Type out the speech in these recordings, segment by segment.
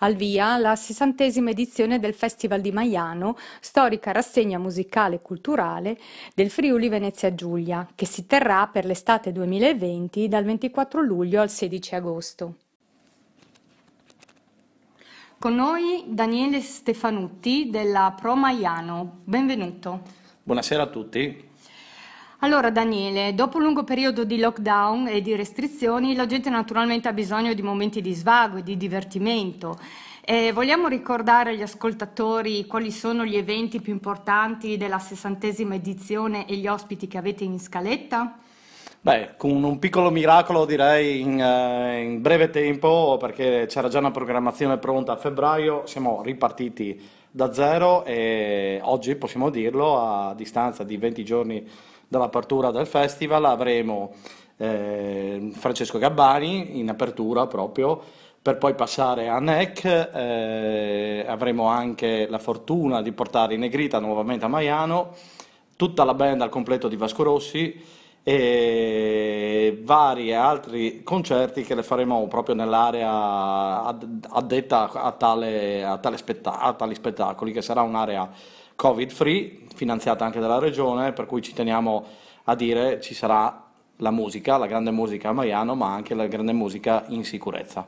al via la sessantesima edizione del Festival di Maiano, storica rassegna musicale e culturale del Friuli Venezia Giulia, che si terrà per l'estate 2020 dal 24 luglio al 16 agosto. Con noi Daniele Stefanutti della Pro Maiano. Benvenuto. Buonasera a tutti. Allora Daniele, dopo un lungo periodo di lockdown e di restrizioni, la gente naturalmente ha bisogno di momenti di svago e di divertimento. Eh, vogliamo ricordare agli ascoltatori quali sono gli eventi più importanti della sessantesima edizione e gli ospiti che avete in scaletta? Beh, con un piccolo miracolo direi in, eh, in breve tempo, perché c'era già una programmazione pronta a febbraio, siamo ripartiti da zero e oggi possiamo dirlo a distanza di 20 giorni dall'apertura del festival avremo eh, Francesco Gabbani in apertura proprio, per poi passare a NEC, eh, avremo anche la fortuna di portare in negrita nuovamente a Maiano, tutta la band al completo di Vasco Rossi e vari altri concerti che le faremo proprio nell'area addetta a, tale, a, tale spetta a tali spettacoli, che sarà un'area covid free, finanziata anche dalla regione, per cui ci teniamo a dire ci sarà la musica, la grande musica a Maiano, ma anche la grande musica in sicurezza.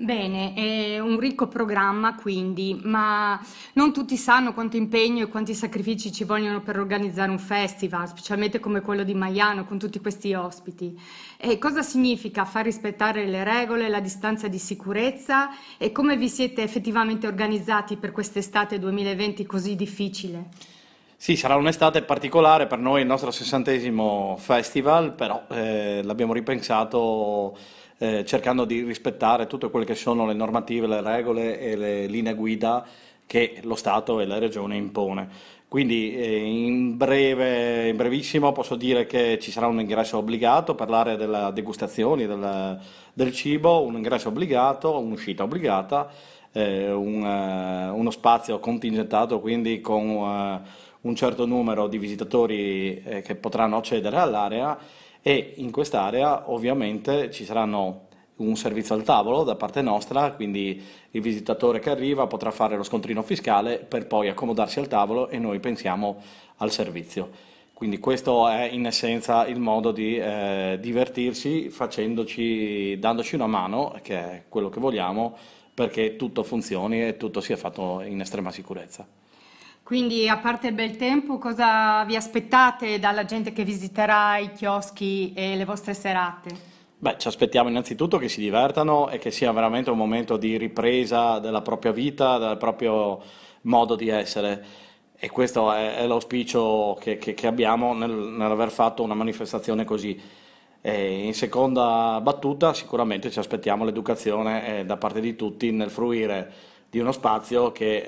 Bene, è un ricco programma quindi, ma non tutti sanno quanto impegno e quanti sacrifici ci vogliono per organizzare un festival, specialmente come quello di Maiano, con tutti questi ospiti. E cosa significa far rispettare le regole, la distanza di sicurezza e come vi siete effettivamente organizzati per quest'estate 2020 così difficile? Sì, sarà un'estate particolare per noi, il nostro sessantesimo festival, però eh, l'abbiamo ripensato eh, cercando di rispettare tutte quelle che sono le normative, le regole e le linee guida che lo Stato e la Regione impone. Quindi eh, in, breve, in brevissimo posso dire che ci sarà un ingresso obbligato per l'area delle degustazioni del, del, cibo, un ingresso obbligato, un'uscita obbligata, eh, un, eh, uno spazio contingentato quindi con eh, un certo numero di visitatori eh, che potranno accedere all'area e in quest'area ovviamente ci saranno un servizio al tavolo da parte nostra, quindi il visitatore che arriva potrà fare lo scontrino fiscale per poi accomodarsi al tavolo e noi pensiamo al servizio. Quindi questo è in essenza il modo di eh, divertirsi dandoci una mano, che è quello che vogliamo, perché tutto funzioni e tutto sia fatto in estrema sicurezza. Quindi, a parte il bel tempo, cosa vi aspettate dalla gente che visiterà i chioschi e le vostre serate? Beh, ci aspettiamo innanzitutto che si divertano e che sia veramente un momento di ripresa della propria vita, del proprio modo di essere. E questo è, è l'auspicio che, che, che, abbiamo nel, nell'aver fatto una manifestazione così. E in seconda battuta, sicuramente ci aspettiamo l'educazione eh, da parte di tutti nel fruire di uno spazio che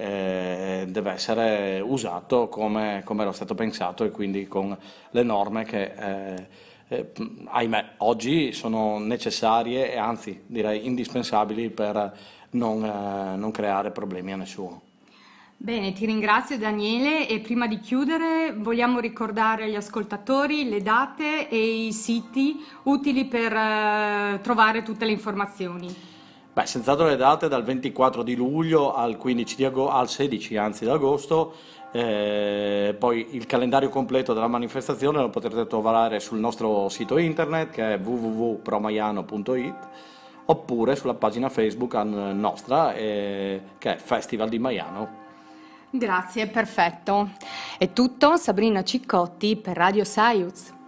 eh, deve essere usato come, come, era stato pensato e quindi con le norme che, eh, eh, ahimè, oggi sono necessarie e anzi direi indispensabili per non, eh, non creare problemi a nessuno. Bene, ti ringrazio Daniele e prima di chiudere vogliamo ricordare agli ascoltatori le date e i siti utili per eh, trovare tutte le informazioni. Beh, senz'altro le date dal 24 di luglio al, di agosto, al 16 anzi, di agosto, eh, poi il calendario completo della manifestazione lo potrete trovare sul nostro sito internet che è www.promaiano.it oppure sulla pagina Facebook nostra eh, che è Festival di Maiano. Grazie, perfetto. È tutto, Sabrina Ciccotti per Radio Saiuz.